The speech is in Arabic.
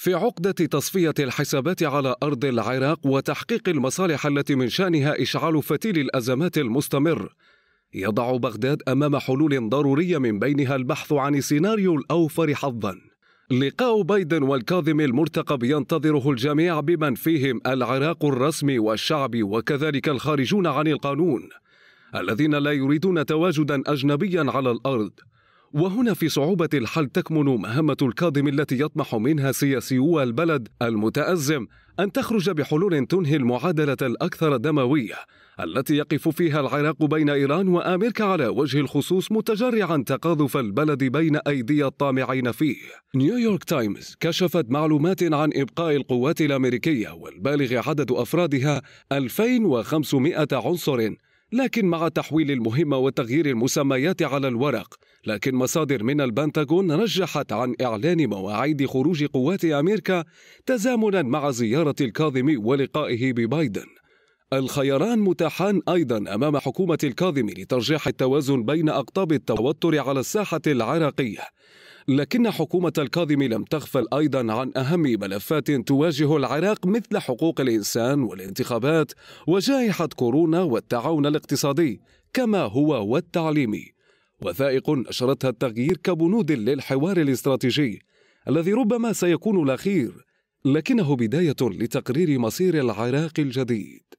في عقدة تصفية الحسابات على أرض العراق وتحقيق المصالح التي من شأنها إشعال فتيل الأزمات المستمر يضع بغداد أمام حلول ضرورية من بينها البحث عن سيناريو الأوفر حظاً لقاء بايدن والكاظم المرتقب ينتظره الجميع بمن فيهم العراق الرسمي والشعب وكذلك الخارجون عن القانون الذين لا يريدون تواجدا اجنبيا على الارض وهنا في صعوبة الحل تكمن مهمة الكاظم التي يطمح منها سياسيو البلد المتأزم أن تخرج بحلول تنهي المعادلة الأكثر دموية التي يقف فيها العراق بين إيران وأمريكا على وجه الخصوص متجرعا تقاذف البلد بين أيدي الطامعين فيه نيويورك تايمز كشفت معلومات عن إبقاء القوات الأمريكية والبالغ عدد أفرادها 2500 عنصر لكن مع تحويل المهمة وتغيير المسميات على الورق لكن مصادر من البنتاغون رجحت عن إعلان مواعيد خروج قوات أمريكا تزامنا مع زيارة الكاظمي ولقائه ببايدن الخياران متاحان أيضا أمام حكومة الكاظمي لترجيح التوازن بين أقطاب التوتر على الساحة العراقية لكن حكومة الكاظمي لم تغفل أيضا عن أهم ملفات تواجه العراق مثل حقوق الإنسان والانتخابات وجائحة كورونا والتعاون الاقتصادي كما هو والتعليمي وثائق نشرتها التغيير كبنود للحوار الاستراتيجي الذي ربما سيكون الأخير لكنه بداية لتقرير مصير العراق الجديد